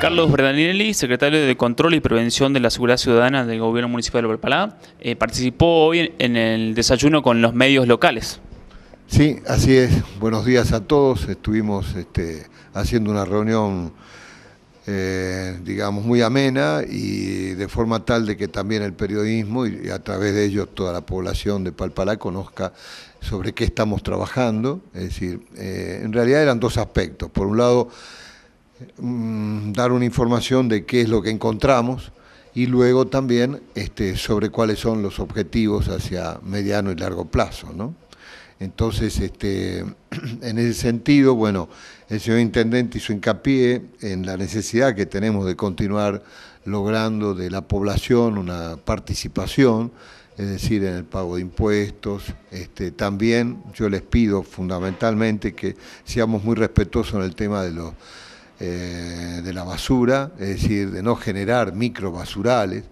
Carlos Berdaninelli, secretario de Control y Prevención de la Seguridad Ciudadana del Gobierno Municipal de Palpalá, eh, participó hoy en el desayuno con los medios locales. Sí, así es. Buenos días a todos. Estuvimos este, haciendo una reunión, eh, digamos, muy amena y de forma tal de que también el periodismo y a través de ellos toda la población de Palpalá conozca sobre qué estamos trabajando. Es decir, eh, en realidad eran dos aspectos. Por un lado, Mm, dar una información de qué es lo que encontramos y luego también este, sobre cuáles son los objetivos hacia mediano y largo plazo. ¿no? Entonces, este, en ese sentido, bueno, el señor Intendente hizo hincapié en la necesidad que tenemos de continuar logrando de la población una participación, es decir, en el pago de impuestos. Este, también yo les pido fundamentalmente que seamos muy respetuosos en el tema de los eh, de la basura, es decir, de no generar microbasurales,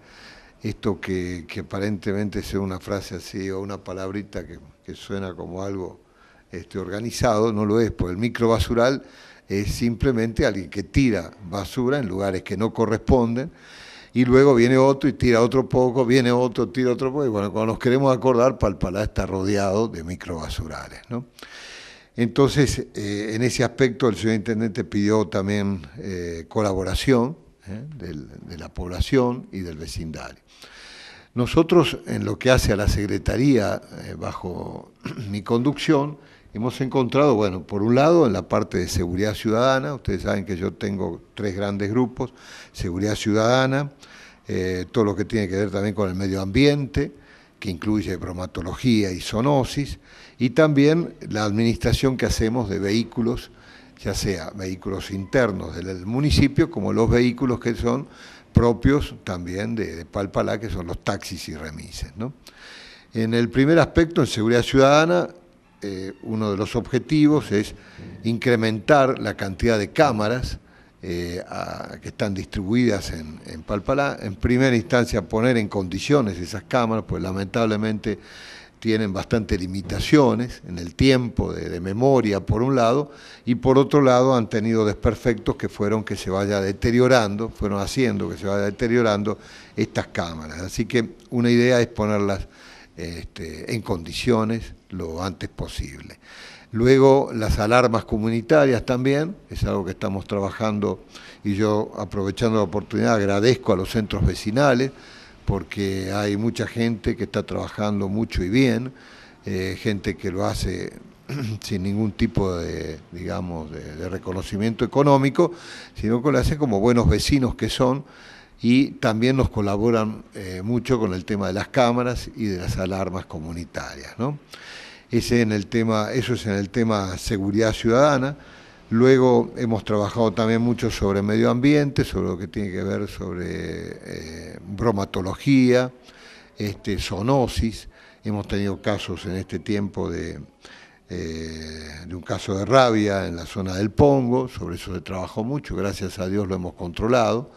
esto que, aparentemente sea una frase así o una palabrita que, suena como algo este, organizado, no lo es, porque el microbasural es simplemente alguien que tira basura en lugares que no corresponden y luego viene otro y tira otro poco, viene otro, tira otro poco, y bueno, cuando nos queremos acordar, Palpalá está rodeado de microbasurales, ¿no? Entonces, eh, en ese aspecto, el señor intendente pidió también eh, colaboración eh, de la población y del vecindario. Nosotros, en lo que hace a la Secretaría, bajo mi conducción, hemos encontrado, bueno, por un lado, en la parte de seguridad ciudadana, ustedes saben que yo tengo tres grandes grupos, seguridad ciudadana, todo lo que tiene que ver también con el medio ambiente, que incluye bromatología y zoonosis, y también la administración que hacemos de vehículos, ya sea vehículos internos del municipio, como los vehículos que son propios también de, Palpalá, que son los taxis y remises. En el primer aspecto, en seguridad ciudadana, eh, uno de los objetivos es incrementar la cantidad de cámaras eh, que están distribuidas en, Palpalá, en primera instancia poner en condiciones esas cámaras, pues lamentablemente tienen bastantes limitaciones en el tiempo de, memoria, por un lado, y por otro lado han tenido desperfectos que fueron que se vaya deteriorando, fueron haciendo que se vaya deteriorando estas cámaras. Así que una idea es ponerlas este, en condiciones lo antes posible. Luego las alarmas comunitarias también, es algo que estamos trabajando y yo aprovechando la oportunidad agradezco a los centros vecinales porque hay mucha gente que está trabajando mucho y bien, eh, gente que lo hace sin ningún tipo de, digamos, de, reconocimiento económico, sino que lo hace como buenos vecinos que son y también nos colaboran eh, mucho con el tema de las cámaras y de las alarmas comunitarias. eso es en el tema seguridad ciudadana. Luego hemos trabajado también mucho sobre medio ambiente, sobre lo que tiene que ver sobre eh, bromatología, este, zoonosis. Hemos tenido casos en este tiempo de, eh, de un caso de rabia en la zona del Pongo, sobre eso se trabajó mucho, gracias a Dios lo hemos controlado.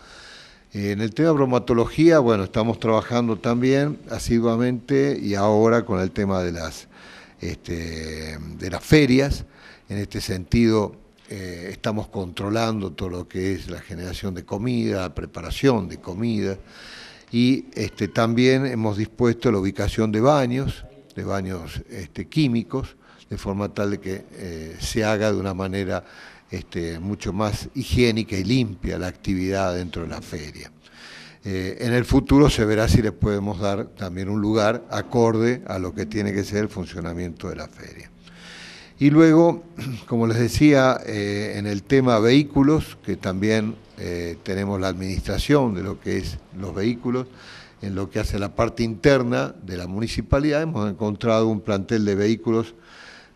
Eh, en el tema de bromatología, bueno, estamos trabajando también asiduamente y ahora con el tema de las, este, de las ferias. En este sentido, eh, estamos controlando todo lo que es la generación de comida, preparación de comida y este, también hemos dispuesto la ubicación de baños, de baños este, químicos, de forma tal de que eh, se haga de una manera este, mucho más higiénica y limpia la actividad dentro de la feria. Eh, en el futuro se verá si le podemos dar también un lugar acorde a lo que tiene que ser el funcionamiento de la feria. Y luego, como les decía, eh, en el tema vehículos, que también tenemos la administración de lo que es los vehículos, en lo que hace la parte interna de la municipalidad, hemos encontrado un plantel de vehículos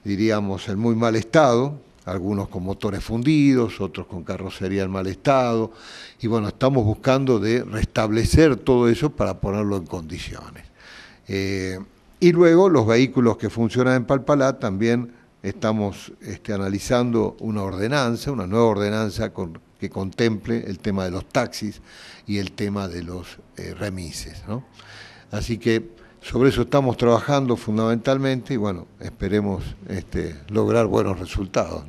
diríamos, en muy mal estado, algunos con motores fundidos, otros con carrocería en mal estado, y bueno, estamos buscando de restablecer todo eso para ponerlo en condiciones. Eh, y luego los vehículos que funcionan en Palpalá también estamos este, analizando una ordenanza, una nueva ordenanza que contemple el tema de los taxis y el tema de los eh, remises. Así que sobre eso estamos trabajando fundamentalmente y bueno, esperemos este, lograr buenos resultados.